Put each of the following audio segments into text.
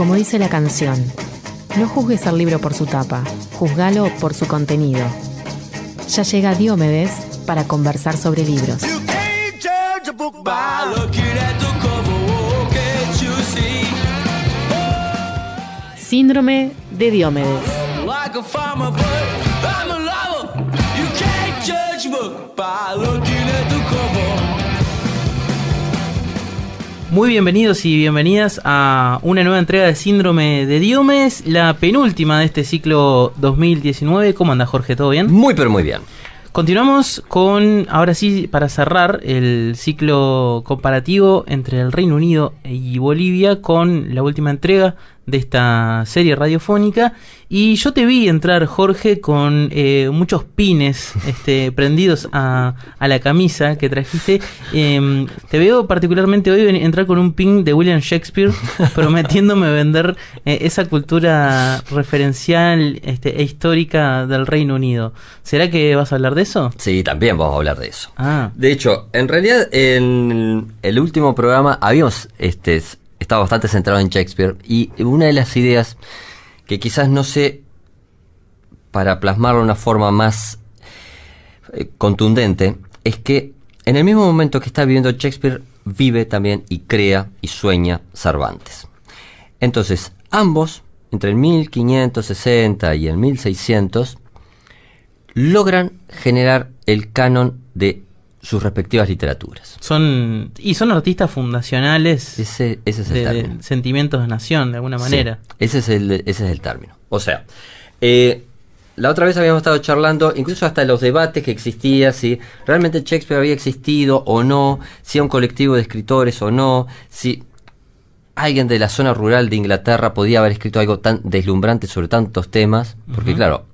como dice la canción, no juzgues al libro por su tapa, juzgalo por su contenido. Ya llega Diomedes para conversar sobre libros. Oh, Síndrome de Diomedes. Muy bienvenidos y bienvenidas a una nueva entrega de Síndrome de Diomes, la penúltima de este ciclo 2019. ¿Cómo anda Jorge? ¿Todo bien? Muy pero muy bien. Continuamos con, ahora sí, para cerrar el ciclo comparativo entre el Reino Unido y Bolivia con la última entrega de esta serie radiofónica. Y yo te vi entrar, Jorge, con eh, muchos pines este, prendidos a, la camisa que trajiste. Em, te veo particularmente hoy entrar con un pin de William Shakespeare, prometiéndome vender eh, esa cultura referencial este, e histórica del Reino Unido. ¿Será que vas a hablar de eso? Sí, también vamos a hablar de eso. Ah. De hecho, en realidad, en el último programa habíamos este, está bastante centrado en Shakespeare. Y una de las ideas que quizás no sé, para plasmarlo de una forma más eh, contundente, es que en el mismo momento que está viviendo Shakespeare, vive también y crea y sueña Cervantes. Entonces, ambos, entre el 1560 y el 1600, logran generar el canon de sus respectivas literaturas. Son y son artistas fundacionales de, sentimientos de nación de alguna manera. ese es el ese es el término. O sea, eh, la otra vez habíamos estado charlando, incluso hasta los debates que existía, si realmente Shakespeare había existido o no, si era un colectivo de escritores o no, si alguien de la zona rural de Inglaterra podía haber escrito algo tan deslumbrante sobre tantos temas, porque claro,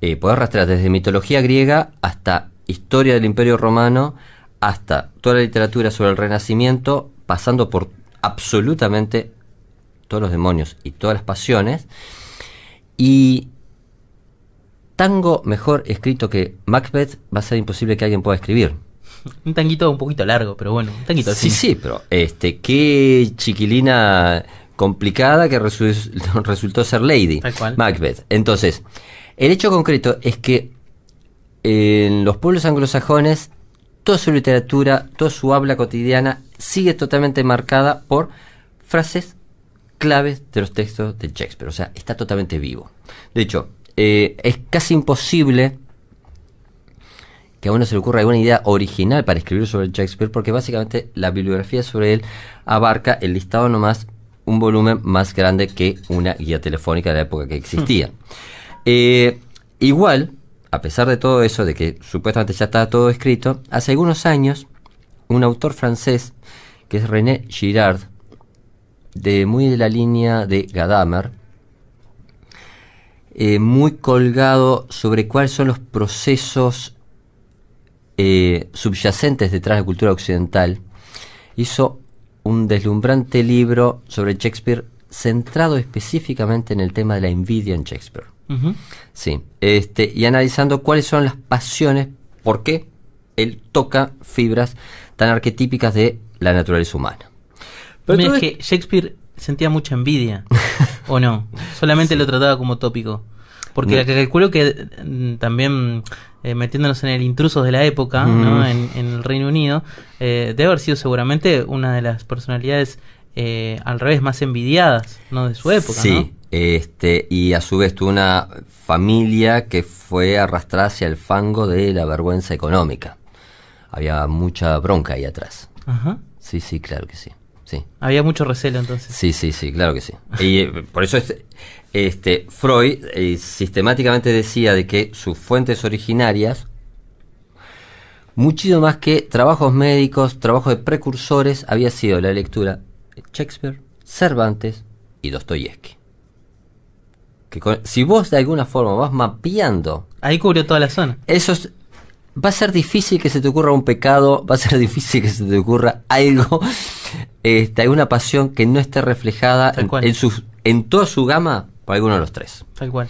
eh, poder rastrear desde mitología griega hasta historia del Imperio Romano hasta toda la literatura sobre el Renacimiento, pasando por absolutamente todos los demonios y todas las pasiones. Y tango mejor escrito que Macbeth va a ser imposible que alguien pueda escribir. Un tanguito un poquito largo, pero bueno, un tanguito Sí, sí, pero este, qué chiquilina complicada que resultó ser Lady Macbeth. Entonces, el hecho concreto es que en los pueblos anglosajones toda su literatura, toda su habla cotidiana sigue totalmente marcada por frases claves de los textos de Shakespeare, o sea, está totalmente vivo. De hecho, eh, es casi imposible que a uno se le ocurra alguna idea original para escribir sobre Shakespeare, porque básicamente la bibliografía sobre él abarca el listado nomás un volumen más grande que una guía telefónica de la época que existía. Eh, igual, a pesar de todo eso, de que supuestamente ya está todo escrito, hace algunos años un autor francés, que es René Girard, de muy de la línea de Gadamer, eh, muy colgado sobre cuáles son los procesos eh, subyacentes detrás de la cultura occidental, hizo un deslumbrante libro sobre Shakespeare centrado específicamente en el tema de la envidia en Shakespeare. Sí. Este, y analizando cuáles son las pasiones, por qué él toca fibras tan arquetípicas de la naturaleza humana. Pero es que Shakespeare sentía mucha envidia, ¿o no? Solamente lo trataba como tópico. Porque calculo que mm, también eh, metiéndonos en el intrusos de la época, en, el Reino Unido, eh, debe haber sido seguramente una de las personalidades eh, al revés más envidiadas, ¿no? De su época, ¿no? Este, y a su vez tuvo una familia que fue arrastrada hacia el fango de la vergüenza económica. Había mucha bronca ahí atrás. Ajá. Sí, sí, claro que sí. sí. Había mucho recelo entonces. Sí, sí, sí, claro que sí. y eh, por eso este, Freud eh, sistemáticamente decía de que sus fuentes originarias, mucho más que trabajos médicos, trabajos de precursores, había sido la lectura de Shakespeare, Cervantes y Dostoyevsky si vos de alguna forma vas mapeando... Ahí cubrió toda la zona. Eso va a ser difícil que se te ocurra un pecado, va a ser difícil que se te ocurra algo, este, alguna pasión que no esté reflejada en, en toda su gama por alguno de los tres. Tal cual.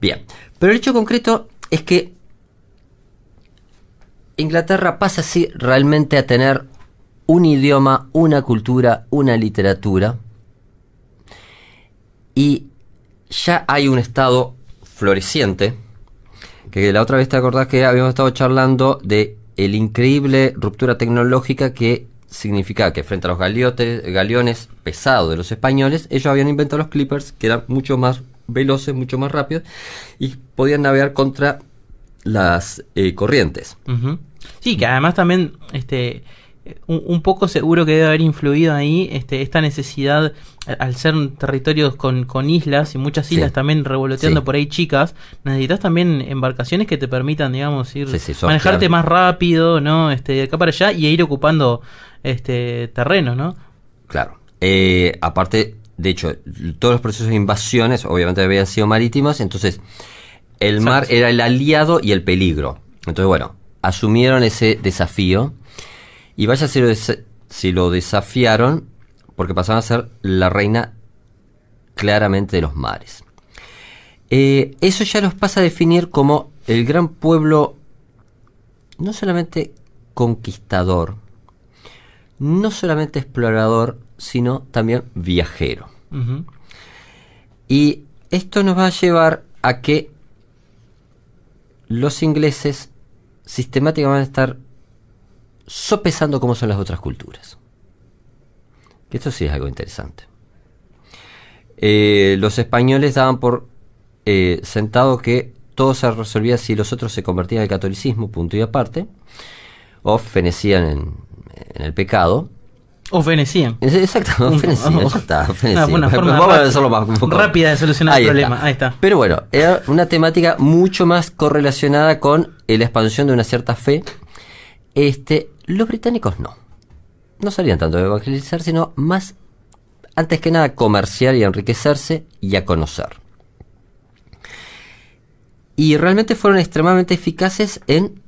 Bien, pero el hecho concreto es que Inglaterra pasa así realmente a tener un idioma, una cultura, una literatura y ya hay un estado floreciente, que la otra vez te acordás que habíamos estado charlando de el increíble ruptura tecnológica que significaba que frente a los galeotes, galeones pesados de los españoles, ellos habían inventado los clippers, que eran mucho más veloces, mucho más rápidos, y podían navegar contra las eh, corrientes. Sí, que además también este, un, poco seguro que debe haber influido ahí este, esta necesidad, al ser territorios con, con islas y muchas islas también revoloteando por ahí chicas, necesitas también embarcaciones que te permitan, digamos, ir manejarte más rápido, ¿no? Este, de acá para allá y ir ocupando este terreno, ¿no? Claro. Eh, aparte, de hecho, todos los procesos de invasiones obviamente habían sido marítimas, entonces el mar era el aliado y el peligro. Entonces, bueno, asumieron ese desafío. Y vaya si lo, si lo desafiaron, porque pasaron a ser la reina claramente de los mares. Eh, eso ya los pasa a definir como el gran pueblo, no solamente conquistador, no solamente explorador, sino también viajero. Y esto nos va a llevar a que los ingleses sistemáticamente van a estar sopesando cómo son las otras culturas. Que esto sí es algo interesante. Eh, los españoles daban por eh, sentado que todo se resolvía si los otros se convertían al catolicismo, punto y aparte, o fenecían en, el pecado. O fenecían. Exacto, Vamos a más, rápida de solucionar el problema. Ahí está. Pero bueno, era una temática mucho más correlacionada con la expansión de una cierta fe este, los británicos no. No salían tanto de evangelizar, sino más, antes que nada, comerciar y enriquecerse y a conocer. Y realmente fueron extremadamente eficaces en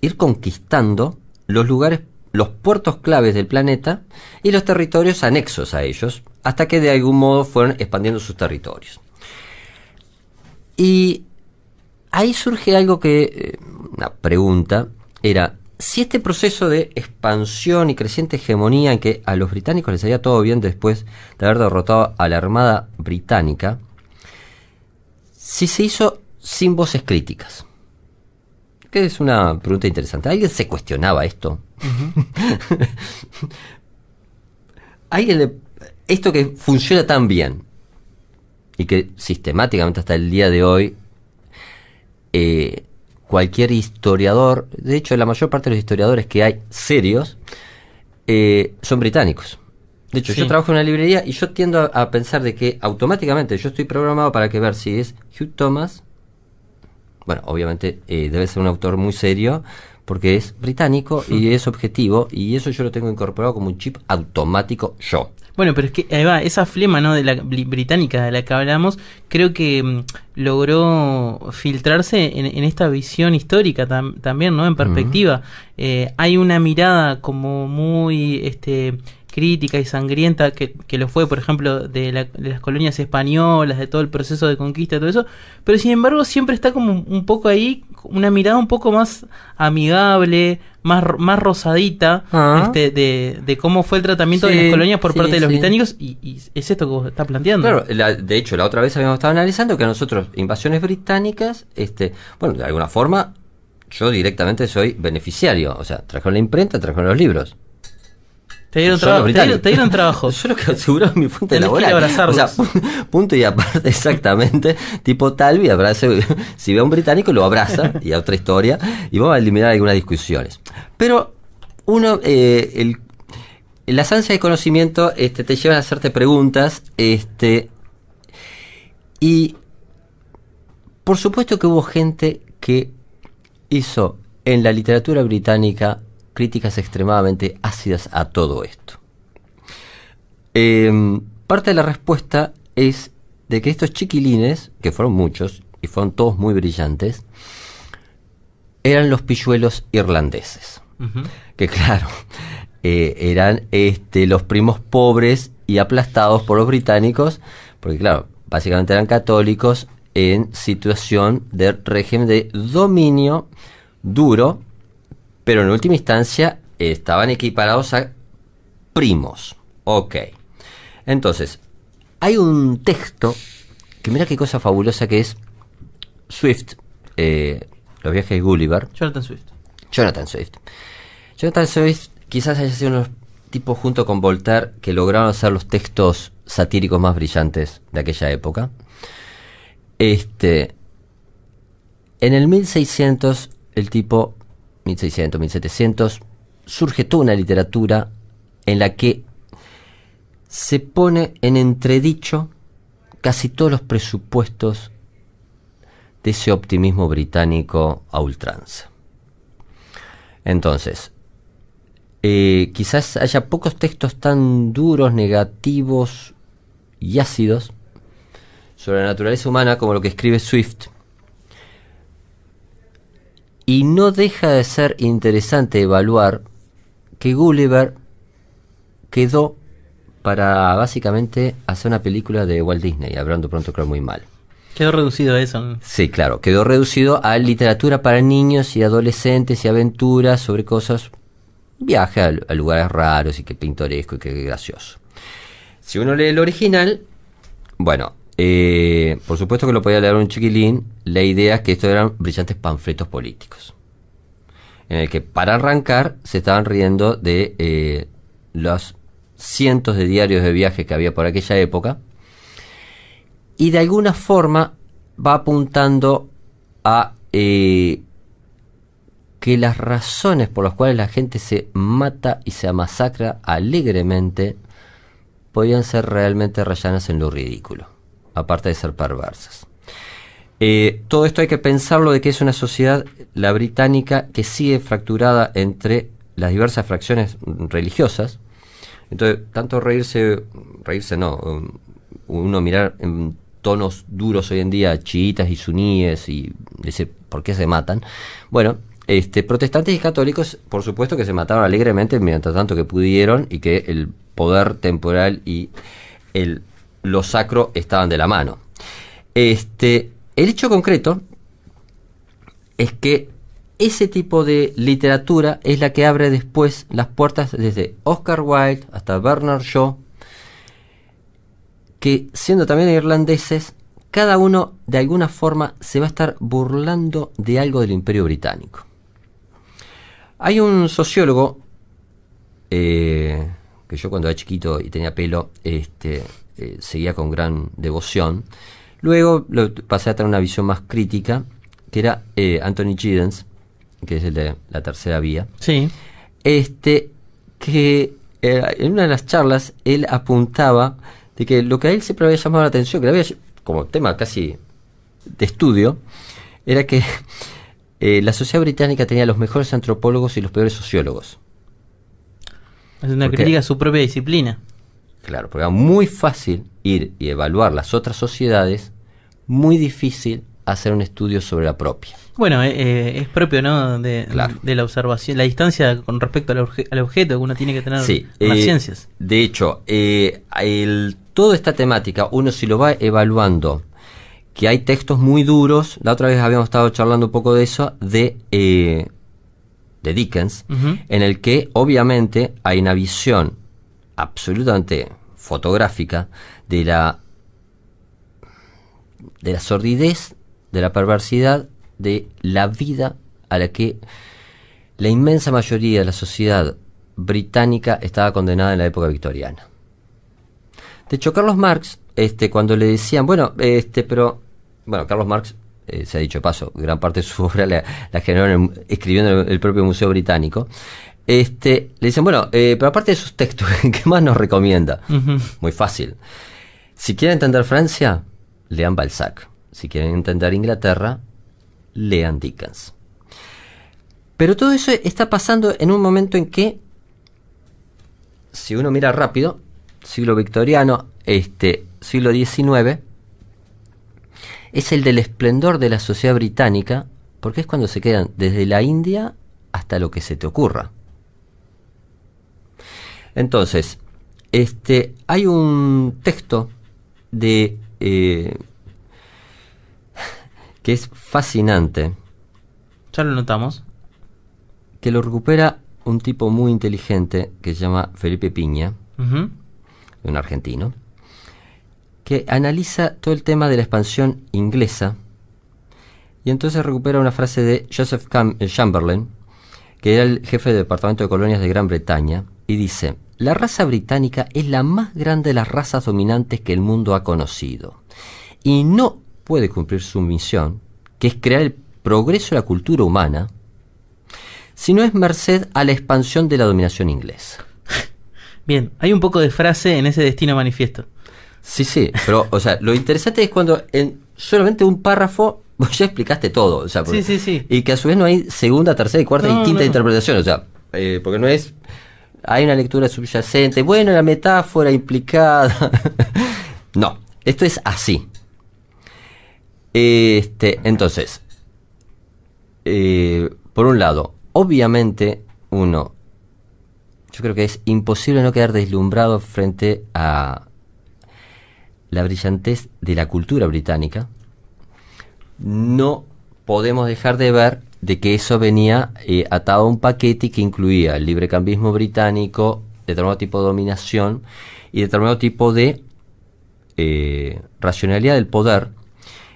ir conquistando los lugares, los puertos claves del planeta y los territorios anexos a ellos, hasta que de algún modo fueron expandiendo sus territorios. Y ahí surge algo que, eh, una pregunta, era, si este proceso de expansión y creciente hegemonía en que a los británicos les salía todo bien después de haber derrotado a la Armada Británica, si se hizo sin voces críticas. Que es una pregunta interesante. ¿Alguien se cuestionaba esto? ¿Alguien esto que funciona tan bien y que sistemáticamente hasta el día de hoy eh, cualquier historiador, de hecho la mayor parte de los historiadores que hay serios, eh, son británicos. De hecho, yo trabajo en una librería y yo tiendo a, pensar de que automáticamente yo estoy programado para que ver si es Hugh Thomas, bueno, obviamente eh, debe ser un autor muy serio, porque es británico y es objetivo, y eso yo lo tengo incorporado como un chip automático yo. Bueno, pero es que ahí va, esa flema ¿no? de la británica de la que hablamos, creo que mm, logró filtrarse en, esta visión histórica también, ¿no? En perspectiva. Eh, hay una mirada como muy este crítica y sangrienta que, lo fue, por ejemplo, de, de, las colonias españolas, de todo el proceso de conquista, y todo eso, pero sin embargo siempre está como un poco ahí una mirada un poco más amigable, más, más rosadita ah. este, de, de, cómo fue el tratamiento de las colonias por parte de los británicos y, es esto que vos estás planteando. de hecho, la otra vez habíamos estado analizando que a nosotros, invasiones británicas, este, bueno, de alguna forma, yo directamente soy beneficiario, o sea, trajeron la imprenta, trajeron los libros. Te dieron, trabajo. Yo lo que aseguro mi fuente de laboral. Que o sea, punto y aparte, exactamente. tipo Talvi, abrace, si ve a un británico, lo abraza, y a otra historia, y vamos a eliminar algunas discusiones. Pero uno, eh, el, las ansias de conocimiento este, te llevan a hacerte preguntas, este, y por supuesto que hubo gente que hizo en la literatura británica críticas extremadamente ácidas a todo esto. Em, parte de la respuesta es de que estos chiquilines, que fueron muchos y fueron todos muy brillantes, eran los pilluelos irlandeses. Que claro, eh, eran este, los primos pobres y aplastados por los británicos, porque claro, básicamente eran católicos en situación de régimen de dominio duro pero en última instancia estaban equiparados a primos. Ok. Entonces, hay un texto que mira qué cosa fabulosa que es Swift, eh, los viajes de Gulliver. Jonathan Swift. Jonathan Swift. Jonathan Swift quizás haya sido unos tipos junto con Voltaire que lograron hacer los textos satíricos más brillantes de aquella época. Este, en el 1600 el tipo 1600, 1700, surge toda una literatura en la que se pone en entredicho casi todos los presupuestos de ese optimismo británico a ultranza. Entonces, eh, quizás haya pocos textos tan duros, negativos y ácidos sobre la naturaleza humana como lo que escribe Swift y no deja de ser interesante evaluar que Gulliver quedó para básicamente hacer una película de Walt Disney, hablando pronto creo muy mal. Quedó reducido a eso. Sí, claro, quedó reducido a literatura para niños y adolescentes y aventuras sobre cosas, viaje a, lugares raros y que pintoresco y que gracioso. Si uno lee el original, bueno, eh, por supuesto que lo podía leer un chiquilín la idea es que estos eran brillantes panfletos políticos, en el que para arrancar se estaban riendo de eh, los cientos de diarios de viaje que había por aquella época, y de alguna forma va apuntando a eh, que las razones por las cuales la gente se mata y se amasacra alegremente podían ser realmente rayanas en lo ridículo, aparte de ser perversas. Eh, todo esto hay que pensarlo de que es una sociedad, la británica, que sigue fracturada entre las diversas fracciones religiosas. Entonces, tanto reírse, reírse no, um, uno mirar en tonos duros hoy en día, chiitas y suníes, y dice, ¿por qué se matan? Bueno, este, protestantes y católicos, por supuesto que se mataron alegremente mientras tanto que pudieron y que el poder temporal y el, lo sacro estaban de la mano. Este, el hecho concreto es que ese tipo de literatura es la que abre después las puertas desde Oscar Wilde hasta Bernard Shaw, que siendo también irlandeses, cada uno de alguna forma se va a estar burlando de algo del imperio británico. Hay un sociólogo, eh, que yo cuando era chiquito y tenía pelo, este, eh, seguía con gran devoción, Luego pasé a tener una visión más crítica, que era eh, Anthony Giddens, que es el de la tercera vía. Sí. Este, que eh, en una de las charlas él apuntaba de que lo que a él siempre había llamado la atención, que había como tema casi de estudio, era que eh, la sociedad británica tenía los mejores antropólogos y los peores sociólogos. Es una crítica a su propia disciplina. Claro, porque era muy fácil ir y evaluar las otras sociedades, muy difícil hacer un estudio sobre la propia. Bueno, eh, eh, es propio, ¿no? De, la observación, la distancia con respecto al, objeto que uno tiene que tener las eh, ciencias. De hecho, el, toda esta temática, uno si lo va evaluando, que hay textos muy duros, la otra vez habíamos estado charlando un poco de eso, de, de Dickens, en el que obviamente hay una visión absolutamente fotográfica de la de la sordidez, de la perversidad de la vida a la que la inmensa mayoría de la sociedad británica estaba condenada en la época victoriana. De hecho, Carlos Marx, este, cuando le decían, bueno, este, pero, bueno, Carlos Marx, eh, se ha dicho paso, gran parte de su obra la, generó escribiendo en el propio Museo Británico, este, le dicen, bueno, eh, pero aparte de sus textos, ¿qué más nos recomienda? Muy fácil. Si quieren entender Francia, lean Balzac. Si quieren entender Inglaterra, lean Dickens. Pero todo eso está pasando en un momento en que, si uno mira rápido, siglo victoriano, este, siglo XIX, es el del esplendor de la sociedad británica, porque es cuando se quedan desde la India hasta lo que se te ocurra. Entonces, este, hay un texto eh, que es fascinante. Ya lo notamos. Que lo recupera un tipo muy inteligente que se llama Felipe Piña, un argentino, que analiza todo el tema de la expansión inglesa y entonces recupera una frase de Joseph eh, Chamberlain, que era el jefe del Departamento de Colonias de Gran Bretaña, y dice, la raza británica es la más grande de las razas dominantes que el mundo ha conocido y no puede cumplir su misión, que es crear el progreso de la cultura humana, si no es merced a la expansión de la dominación inglesa. Bien, hay un poco de frase en ese destino manifiesto. Sí, sí, pero, o sea, lo interesante es cuando en solamente un párrafo vos ya explicaste todo. O sea, sí, sí, sí. Y que a su vez no hay segunda, tercera, y cuarta y quinta interpretación, o sea, eh, porque no es hay una lectura subyacente, bueno, la metáfora implicada. no, esto es así. Este, entonces, eh, por un lado, obviamente uno, yo creo que es imposible no quedar deslumbrado frente a la brillantez de la cultura británica. No podemos dejar de ver de que eso venía eh, atado a un paquete que incluía el librecambismo británico, determinado tipo de dominación y determinado tipo de eh, racionalidad del poder,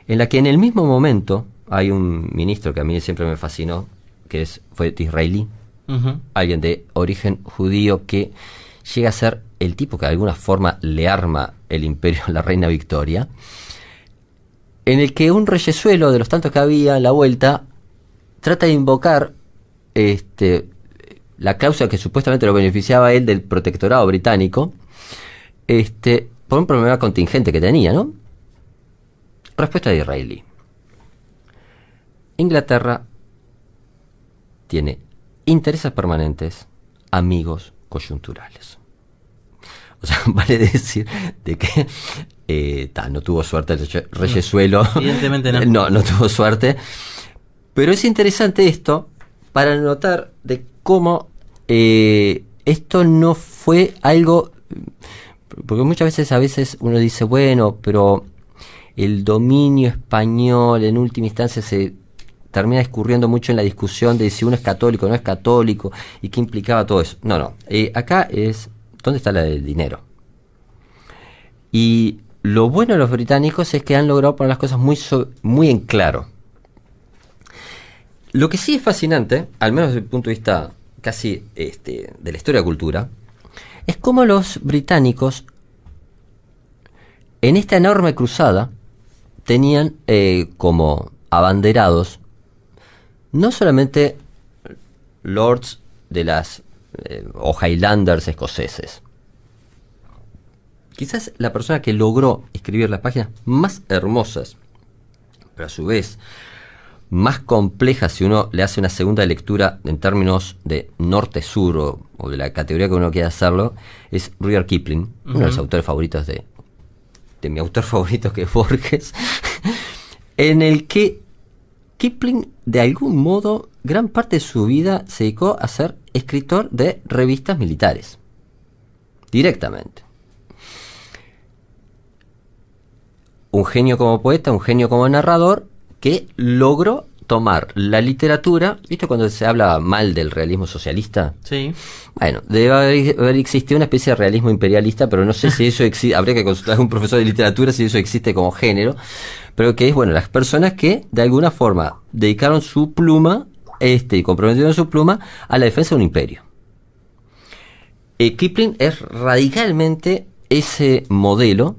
en la que en el mismo momento hay un ministro que a mí siempre me fascinó, que es, fue israelí, alguien de origen judío que llega a ser el tipo que de alguna forma le arma el imperio a la reina Victoria, en el que un reyesuelo de los tantos que había en la vuelta trata de invocar este, la causa que supuestamente lo beneficiaba él del protectorado británico, este, por un problema contingente que tenía, ¿no? Respuesta de Israelí. Inglaterra tiene intereses permanentes, amigos coyunturales. O sea, vale decir de que eh, no tuvo suerte el reyesuelo. Evidentemente no. no. No tuvo suerte. Pero es interesante esto para notar de cómo eh, esto no fue algo, porque muchas veces a veces uno dice, bueno, pero el dominio español en última instancia se termina escurriendo mucho en la discusión de si uno es católico o no es católico y qué implicaba todo eso. No, no, eh, acá es, ¿dónde está la del dinero? Y lo bueno de los británicos es que han logrado poner las cosas muy, muy en claro. Lo que sí es fascinante, al menos desde el punto de vista casi este, de la historia de cultura, es cómo los británicos en esta enorme cruzada tenían eh, como abanderados no solamente lords de las eh, o Highlanders escoceses. Quizás la persona que logró escribir las páginas más hermosas, pero a su vez más compleja si uno le hace una segunda lectura en términos de norte-sur o, de la categoría que uno quiera hacerlo, es Rudyard Kipling, uno de los autores favoritos de, de mi autor favorito que es Borges, en el que Kipling de algún modo gran parte de su vida se dedicó a ser escritor de revistas militares, directamente. Un genio como poeta, un genio como narrador, que logró tomar la literatura, ¿viste cuando se habla mal del realismo socialista? Sí. Bueno, debe haber, existido una especie de realismo imperialista, pero no sé si eso existe, habría que consultar a un profesor de literatura si eso existe como género, pero que es, bueno, las personas que de alguna forma dedicaron su pluma este, y comprometieron su pluma a la defensa de un imperio. Eh, Kipling es radicalmente ese modelo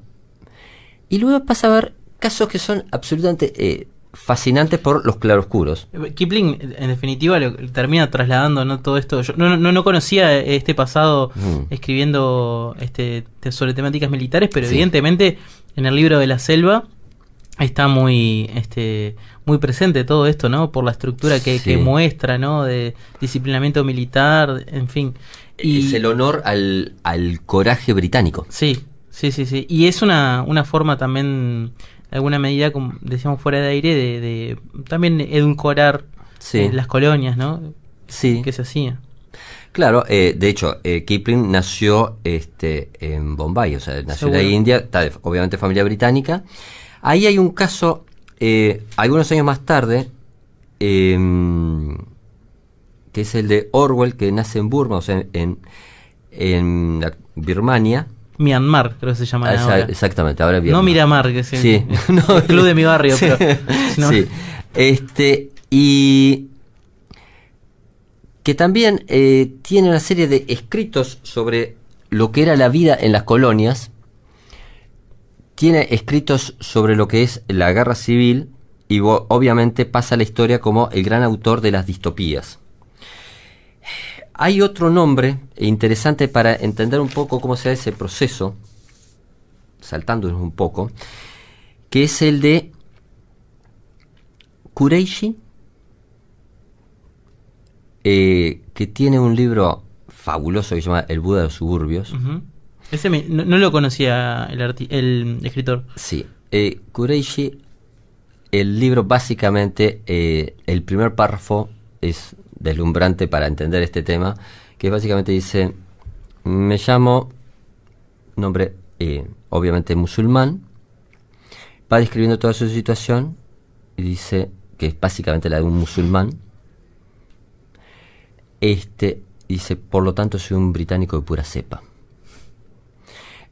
y luego pasa a ver casos que son absolutamente... Eh, fascinante por los claroscuros. Eh, Kipling, en definitiva, lo, termina trasladando ¿no? todo esto. Yo no, no, no conocía eh, este pasado mm. escribiendo este, sobre temáticas militares, pero evidentemente en el libro de la selva está muy este, muy presente todo esto no por la estructura que, muestra no de disciplinamiento militar en fin y, es el honor al, coraje británico sí sí sí sí y es una forma también alguna medida, como decíamos fuera de aire, de, de también edulcorar eh, las colonias, ¿no? Sí. Que se hacía Claro, eh, de hecho, eh, Kipling nació este, en Bombay, o sea, nació en la India, está de, obviamente familia británica. Ahí hay un caso, algunos años más tarde, em, que es el de Orwell, que nace en Burma, o sea, en, en Birmania, Myanmar, creo que se llama. Ah, ahora. Exactamente, ahora No Miramar, que es sí. el club de mi barrio. Sí. Este, y que también eh, tiene una serie de escritos sobre lo que era la vida en las colonias. Tiene escritos sobre lo que es la guerra civil y obviamente pasa a la historia como el gran autor de las distopías. Hay otro nombre interesante para entender un poco cómo se da ese proceso, saltándonos un poco, que es el de Kureishi, eh, que tiene un libro fabuloso que se llama El Buda de los Suburbios. Ese no, lo conocía el, escritor. Sí, eh, Kureishi, el libro básicamente, eh, el primer párrafo es deslumbrante para entender este tema, que básicamente dice, me llamo, nombre eh, obviamente musulmán, va describiendo toda su situación y dice que es básicamente la de un musulmán. Este dice, por lo tanto, soy un británico de pura cepa.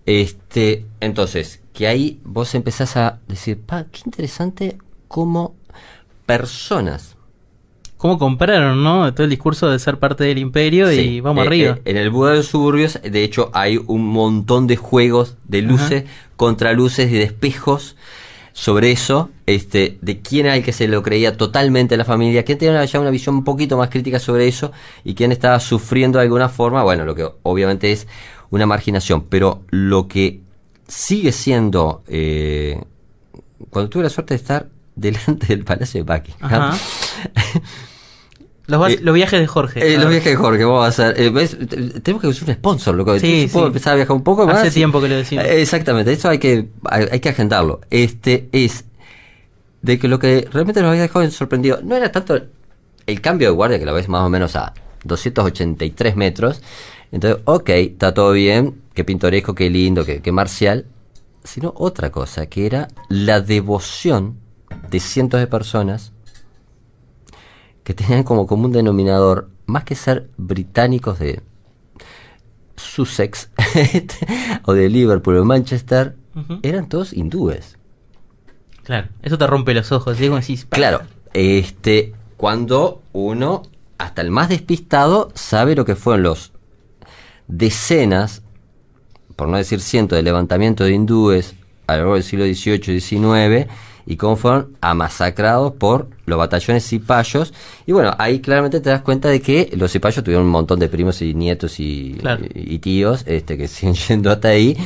Este, entonces, que ahí vos empezás a decir, pa, qué interesante Como personas cómo compraron, ¿no? Todo el discurso de ser parte del imperio y vamos eh, arriba. Eh, en el Buda de los Suburbios, de hecho, hay un montón de juegos de luces, contraluces y despejos sobre eso, este, de quién era el que se lo creía totalmente a la familia, quién tenía ya una visión un poquito más crítica sobre eso y quién estaba sufriendo de alguna forma, bueno, lo que obviamente es una marginación, pero lo que sigue siendo, eh, cuando tuve la suerte de estar delante del Palacio de Buckingham, Eh, los, viajes de Jorge. Eh, los viajes de Jorge, vamos a hacer. Eh, tenemos que buscar un sponsor, loco. Sí, sí. Puedo empezar a viajar un poco más. Hace tiempo que lo decimos. Exactamente, eso hay que, hay, que agendarlo. Este es de que lo que realmente nos había dejado sorprendido no era tanto el, cambio de guardia, que lo ves más o menos a 283 metros. Entonces, ok, está todo bien, qué pintoresco, qué lindo, qué, qué marcial. Sino otra cosa, que era la devoción de cientos de personas que tenían como común denominador, más que ser británicos de Sussex o de Liverpool o Manchester, eran todos hindúes. Claro, eso te rompe los ojos, Diego, decís. Claro, este, cuando uno, hasta el más despistado, sabe lo que fueron los decenas, por no decir cientos, de levantamientos de hindúes a lo largo del siglo XVIII y XIX y cómo fueron amasacrados por los batallones cipayos. Y bueno, ahí claramente te das cuenta de que los cipayos tuvieron un montón de primos y nietos y, tíos este, que siguen yendo hasta ahí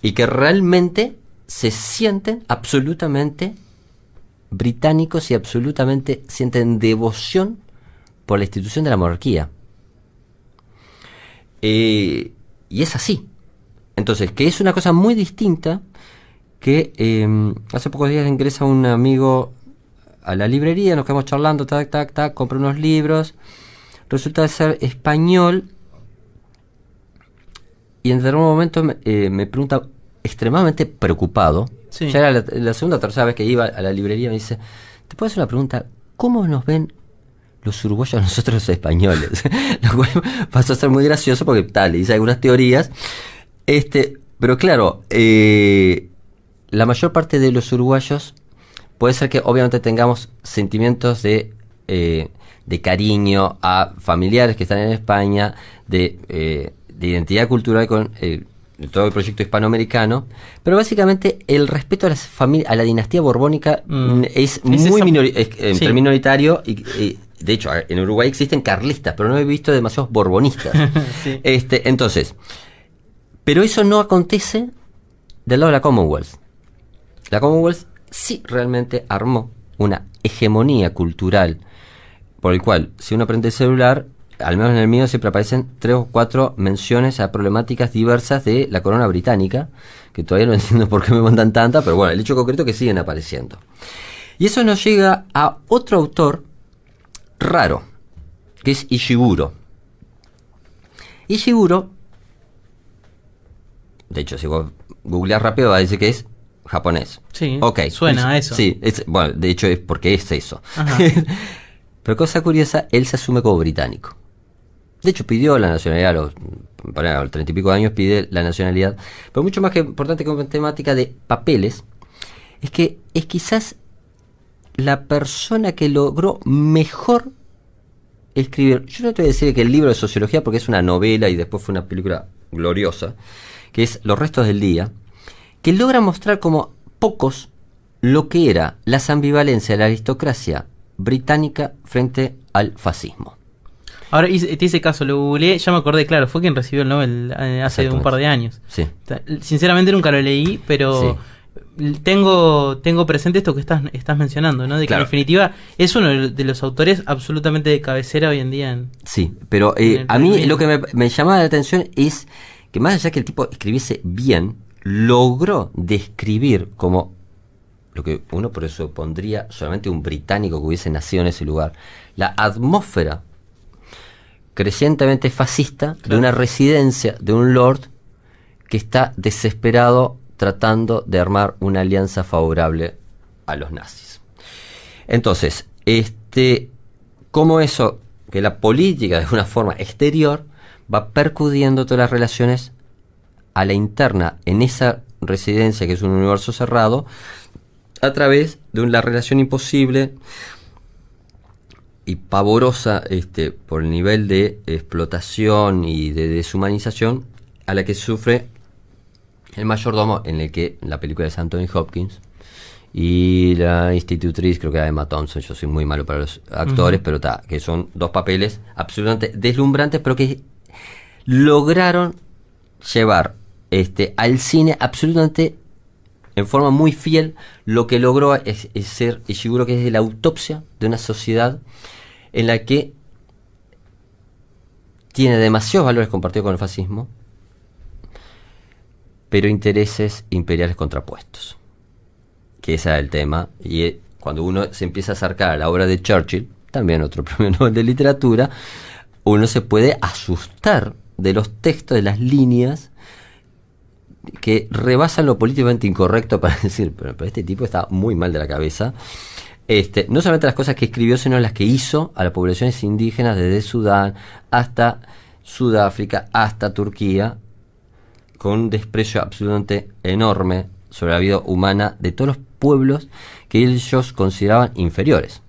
y que realmente se sienten absolutamente británicos y absolutamente sienten devoción por la institución de la monarquía. Eh, y es así. Entonces, que es una cosa muy distinta que em, hace pocos días ingresa un amigo a la librería, nos quedamos charlando, tac, tac, tac, compré unos libros, resulta de ser español y en determinado momento me eh, pregunta extremadamente preocupado, ya era la, segunda o tercera vez que iba a la librería, me dice, ¿te puedo hacer una pregunta? ¿Cómo nos ven los uruguayos a nosotros los españoles? Lo cual pasó a ser muy gracioso porque tal, le hice algunas teorías, este, pero claro, eh, la mayor parte de los uruguayos puede ser que obviamente tengamos sentimientos de, eh, de cariño a familiares que están en España, de, eh, identidad cultural con eh, todo el proyecto hispanoamericano, pero básicamente el respeto a, la dinastía borbónica mm. Mm, es, muy minoritario y, de hecho en Uruguay existen carlistas, pero no he visto demasiados borbonistas. este, entonces, pero eso no acontece del lado de la Commonwealth. La Commonwealth sí realmente armó una hegemonía cultural, por el cual, si uno aprende celular, al menos en el mío siempre aparecen tres o cuatro menciones a problemáticas diversas de la corona británica, que todavía no entiendo por qué me mandan tanta, pero bueno, el hecho concreto es que siguen apareciendo. Y eso nos llega a otro autor raro, que es Ishiguro. Ishiguro, de hecho, si vos googleás rápido, va a decir que es japonés. Sí. Okay. Suena a eso. Sí, bueno, de hecho es porque es eso. Pero cosa curiosa, él se asume como británico. De hecho, pidió la nacionalidad a los treinta y pico de años, pide la nacionalidad. Pero mucho más que importante como temática de papeles, es que es quizás la persona que logró mejor escribir. Yo no te voy a decir que el libro de sociología, porque es una novela y después fue una película gloriosa, que es Los restos del día, que logra mostrar como pocos lo que era la ambivalencia de la aristocracia británica frente al fascismo. Ahora, ese caso lo googleé, ya me acordé, claro, fue quien recibió el Nobel eh, hace un par de años. Sinceramente nunca lo leí, pero tengo, tengo presente esto que estás, estás mencionando, ¿no? De que en definitiva es uno de los autores absolutamente de cabecera hoy en día. sí, pero eh, a mí lo que me, me llamaba la atención es que más allá que el tipo escribiese bien, logró describir como lo que uno pondría solamente un británico que hubiese nacido en ese lugar, la atmósfera crecientemente fascista de una residencia de un lord que está desesperado tratando de armar una alianza favorable a los nazis. Entonces, este, cómo eso, que la política de una forma exterior, va percudiendo todas las relaciones a la interna en esa residencia que es un universo cerrado a través de una relación imposible y pavorosa este, por el nivel de explotación y de deshumanización a la que sufre el mayordomo en el que la película es Anthony Hopkins y la institutriz creo que era Emma Thompson yo soy muy malo para los actores pero que son dos papeles absolutamente deslumbrantes pero que lograron llevar este, al cine absolutamente en forma muy fiel lo que logró es, ser y seguro que es la autopsia de una sociedad en la que tiene demasiados valores compartidos con el fascismo, pero intereses imperiales contrapuestos. Que ese es el tema. Y eh, cuando uno se empieza a acercar a la obra de Churchill, también otro premio Nobel de Literatura, uno se puede asustar de los textos, de las líneas que rebasan lo políticamente incorrecto para decir, pero, este tipo está muy mal de la cabeza. Este, no solamente las cosas que escribió, sino las que hizo a las poblaciones indígenas desde Sudán hasta Sudáfrica, hasta Turquía, con un desprecio absolutamente enorme sobre la vida humana de todos los pueblos que ellos consideraban inferiores.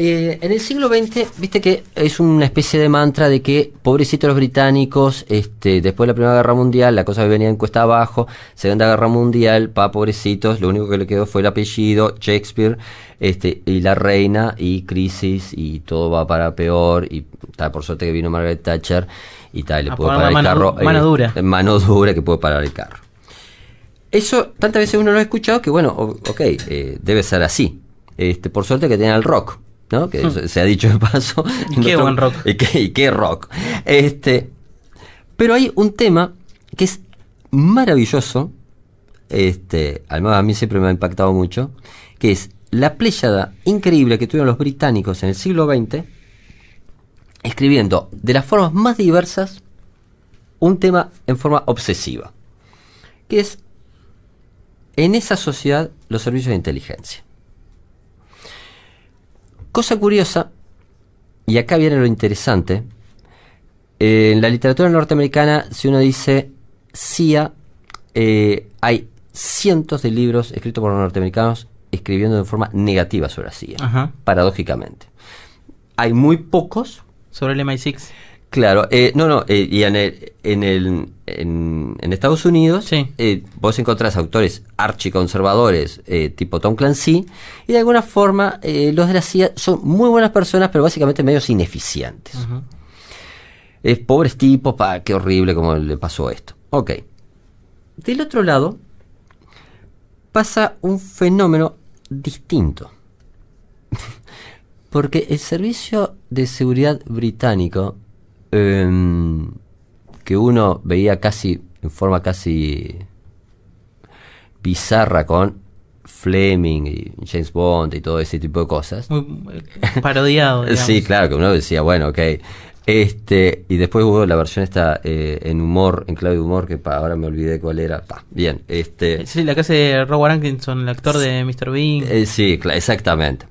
Eh, en el siglo XX, viste que es una especie de mantra de que pobrecitos los británicos, este, después de la Primera Guerra Mundial, la cosa venía en cuesta abajo, Segunda Guerra Mundial, pa pobrecitos, lo único que le quedó fue el apellido, Shakespeare, este, y la reina, y crisis, y todo va para peor, y tal, por suerte que vino Margaret Thatcher, y tal, le ah, pudo parar el carro. Mano eh, dura. Eh, mano dura que puede parar el carro. Eso tantas veces uno lo ha escuchado que bueno, ok, debe ser así. Este, por suerte que tenía el rock, que hmm. se ha dicho de paso. Y qué rock. Este, pero hay un tema que es maravilloso, este, además a mí siempre me ha impactado mucho, que es la pléyada increíble que tuvieron los británicos en el siglo XX, escribiendo de las formas más diversas un tema en forma obsesiva, que es en esa sociedad los servicios de inteligencia. Cosa curiosa, y acá viene lo interesante, eh, en la literatura norteamericana, si uno dice CIA, eh, hay cientos de libros escritos por los norteamericanos escribiendo de forma negativa sobre la CIA, paradójicamente. Hay muy pocos. Sobre el MI6. Claro, eh, no, no, eh, y en, el, en, el, en, Estados Unidos eh, vos encontrás autores archiconservadores eh, tipo Tom Clancy y de alguna forma los de la CIA son muy buenas personas pero básicamente medios ineficientes. Es pobres tipos, pa, qué horrible como le pasó esto. Ok. Del otro lado pasa un fenómeno distinto. Porque el servicio de seguridad británico Em, que uno veía casi, en forma casi bizarra con Fleming y James Bond y todo ese tipo de cosas. Muy eh, parodiado. sí, claro, que uno decía, bueno, ok. Este, y después hubo la versión esta eh, en humor, en clave de humor, que ahora me olvidé cuál era. bien, este. Sí, la casa de Robert Atkinson, el actor de Mr. Bean. Eh, sí, exactamente.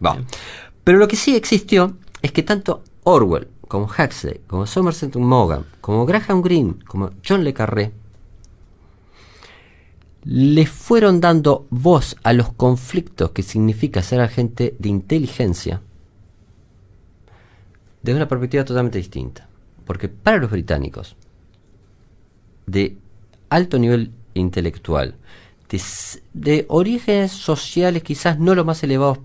Pero lo que sí existió es que tanto Orwell como Huxley, como Somerset Maugham, como Graham Greene, como John Le Carré, le fueron dando voz a los conflictos que significa ser agente de inteligencia desde una perspectiva totalmente distinta. Porque para los británicos, de alto nivel intelectual, de, de orígenes sociales quizás no los más elevados,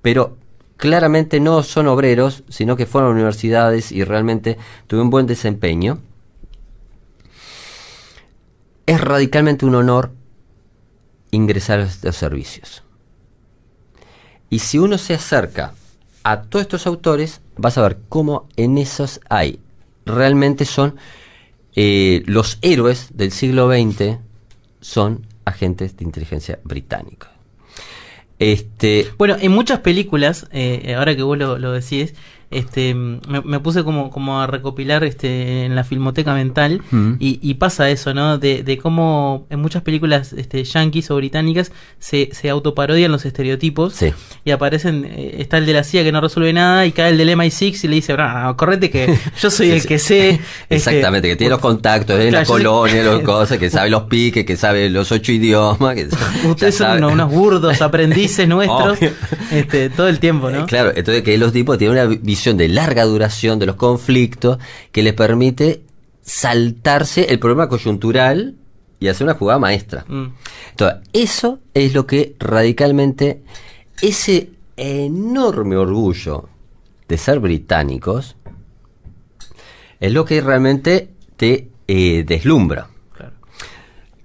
pero claramente no son obreros, sino que fueron a universidades y realmente tuve un buen desempeño. Es radicalmente un honor ingresar a estos servicios. Y si uno se acerca a todos estos autores, vas a ver cómo en esos hay. Realmente son eh, los héroes del siglo XX, son agentes de inteligencia británicos. Este... Bueno, en muchas películas, eh, ahora que vos lo, lo decís, este, me, puse como, como a recopilar este, en la filmoteca mental mm. y, pasa eso, ¿no? De, cómo en muchas películas este, yanquis o británicas se, autoparodian los estereotipos y aparecen, eh, está el de la CIA que no resuelve nada y cae el del MI6 y le dice, correte que yo soy el que sé. Este, Exactamente, que tiene los contactos, en la colonia, las cosas, que sabe los piques, que sabe los ocho idiomas. Que Ustedes son unos, burdos aprendices nuestros este, todo el tiempo, ¿no? Eh, claro, entonces que los tipos tienen una visión de larga duración de los conflictos que les permite saltarse el problema coyuntural y hacer una jugada maestra. Mm. Entonces, eso es lo que radicalmente ese enorme orgullo de ser británicos es lo que realmente te eh, deslumbra.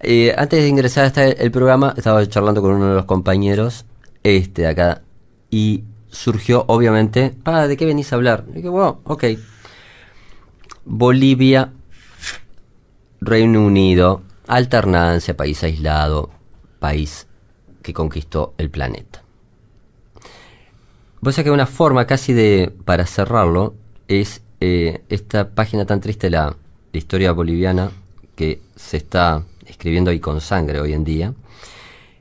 Eh, antes de ingresar hasta el programa, estaba charlando con uno de los compañeros, este acá, y surgió obviamente, ¿de qué venís a hablar? Bolivia, Reino Unido, alternancia, país aislado, país que conquistó el planeta. Vos sabés que una forma casi de, para cerrarlo, es eh, esta página tan triste, la, la historia boliviana, que se está escribiendo ahí con sangre hoy en día,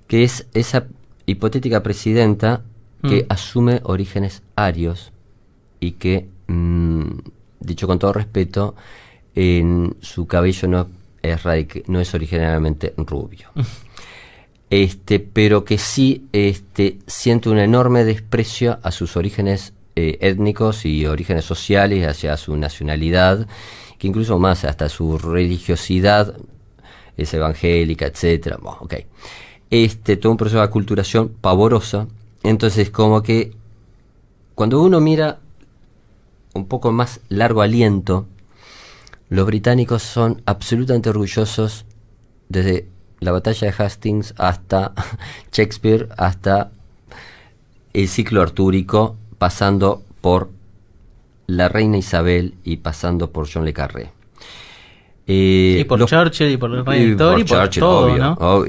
que es esa hipotética presidenta que mm. asume orígenes arios y que, mm, dicho con todo respeto, en su cabello no es, no es originalmente rubio. Mm. Este, pero que sí este, siente un enorme desprecio a sus orígenes eh, étnicos y orígenes sociales, hacia su nacionalidad, que incluso más hasta su religiosidad es evangélica, etcétera. Este, todo un proceso de aculturación pavorosa entonces, como que cuando uno mira un poco más largo aliento, los británicos son absolutamente orgullosos desde la batalla de Hastings hasta Shakespeare, hasta el ciclo artúrico, pasando por la reina Isabel y pasando por John le Carré. y eh, por Churchill y por el rey y por, todo, ¿no? y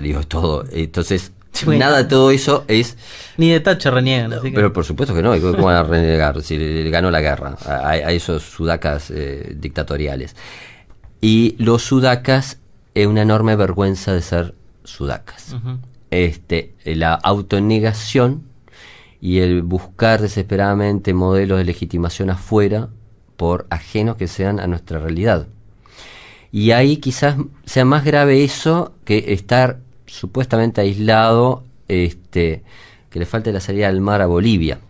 digo, todo. Entonces, Nada de todo eso es. Ni de tacha reniegan. Pero por supuesto que no, ¿cómo van a renegar si ganó la guerra a, esos sudacas eh, dictatoriales? Y los sudacas, es una enorme vergüenza de ser sudacas. este, la autonegación y el buscar desesperadamente modelos de legitimación afuera por ajenos que sean a nuestra realidad. Y ahí quizás sea más grave eso que estar supuestamente aislado este, que le falte la salida al mar a Bolivia.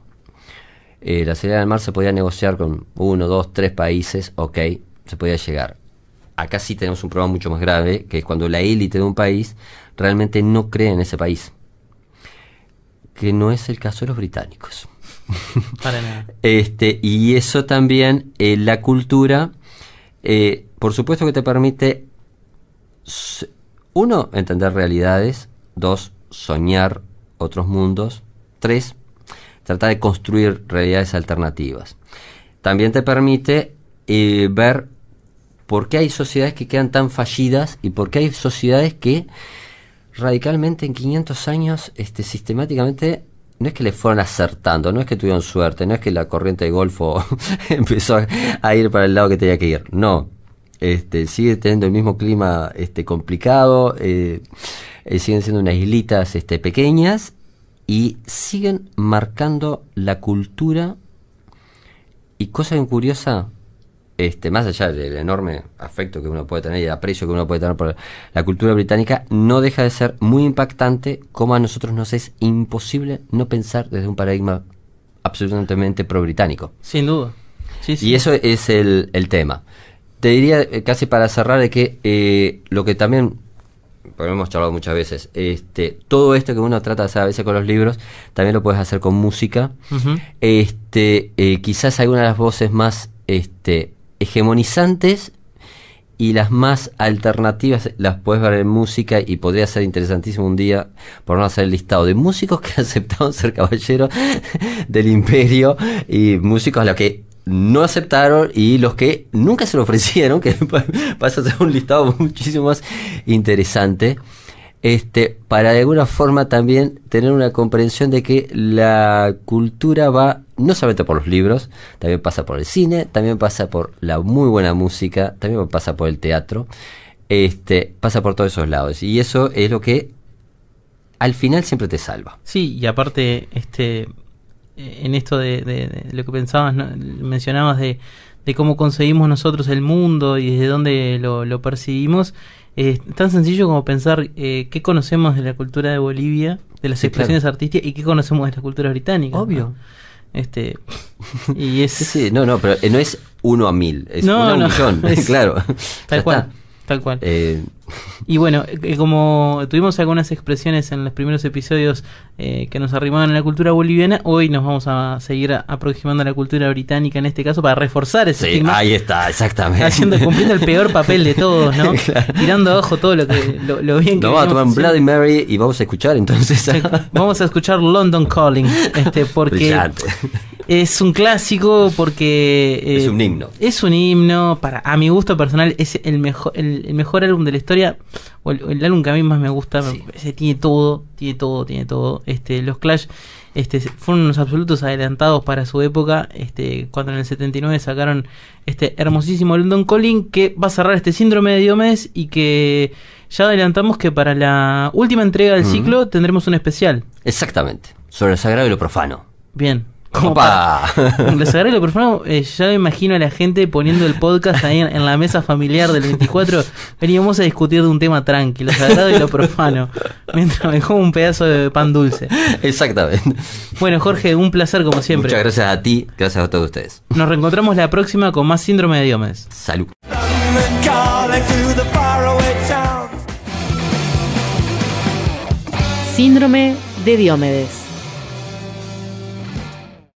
Eh, la salida al mar se podía negociar con uno, dos, tres países, ok, se podía llegar. Acá sí tenemos un problema mucho más grave, que es cuando la élite de un país realmente no cree en ese país. Que no es el caso de los británicos. Este, y eso también, eh, la cultura, eh, por supuesto que te permite uno, entender realidades. Dos, soñar otros mundos. Tres, tratar de construir realidades alternativas. También te permite eh, ver por qué hay sociedades que quedan tan fallidas y por qué hay sociedades que radicalmente en 500 años este, sistemáticamente no es que le fueron acertando, no es que tuvieron suerte, no es que la corriente de Golfo empezó a ir para el lado que tenía que ir, no. Este, sigue teniendo el mismo clima este, complicado, eh, eh, siguen siendo unas islitas este, pequeñas y siguen marcando la cultura y cosa curiosa, este, más allá del enorme afecto que uno puede tener y el aprecio que uno puede tener por la, cultura británica, no deja de ser muy impactante como a nosotros nos es imposible no pensar desde un paradigma absolutamente pro-británico. Sin duda. Y eso es el, el tema te diría eh, casi para cerrar de que eh, lo que también porque hemos charlado muchas veces este todo esto que uno trata de hacer a veces con los libros también lo puedes hacer con música este eh, quizás alguna de las voces más este hegemonizantes y las más alternativas las puedes ver en música y podría ser interesantísimo un día por no hacer el listado de músicos que aceptaron ser caballeros del imperio y músicos a los que no aceptaron y los que nunca se lo ofrecieron, que pasa a ser un listado muchísimo más interesante, este, para de alguna forma también tener una comprensión de que la cultura va no solamente por los libros, también pasa por el cine, también pasa por la muy buena música, también pasa por el teatro, este, pasa por todos esos lados. Y eso es lo que al final siempre te salva. Sí, y aparte, este en esto de, de, lo que pensabas, mencionabas de, de, cómo conseguimos nosotros el mundo y desde dónde lo, lo percibimos, es tan sencillo como pensar eh, qué conocemos de la cultura de Bolivia, de las expresiones artísticas y qué conocemos de la cultura británica. Obvio. Este, y es... Sí, no, no, pero eh, no es uno a mil, es uno a un millón, es, claro. Tal cual. Tal cual. Eh, y bueno, eh, como tuvimos algunas expresiones en los primeros episodios eh, que nos arrimaban a la cultura boliviana, hoy nos vamos a seguir aproximando a la cultura británica en este caso para reforzar ese sí, Ahí está, exactamente. Haciendo, cumpliendo el peor papel de todos, ¿no? Tirando abajo todo lo que lo, lo bien no, vamos a tomar Bloody Mary y vamos a escuchar entonces. vamos a escuchar London Calling, este, porque. Es un clásico porque... es eh, un himno. Es un himno, para, a mi gusto personal, es el mejor, el, mejor álbum de la historia, o el, álbum que a mí más me gusta, tiene todo, tiene todo, tiene todo. Este, los Clash este, fueron unos absolutos adelantados para su época, este, cuando en el 79 sacaron este hermosísimo London Calling que va a cerrar este síndrome de Diomedes y que ya adelantamos que para la última entrega del ciclo tendremos un especial. Exactamente, sobre lo sagrado y lo profano. Bien, como para y lo profano ya me imagino a la gente poniendo el podcast ahí en, la mesa familiar del 24. Veníamos a discutir de un tema tranquilo lo sagrado y lo profano, mientras me como un pedazo de pan dulce. Exactamente. Bueno, Jorge, un placer como siempre. Muchas gracias a ti, gracias a todos ustedes. Nos reencontramos la próxima con más Síndrome de Diomedes. Salud. Síndrome de Diomedes.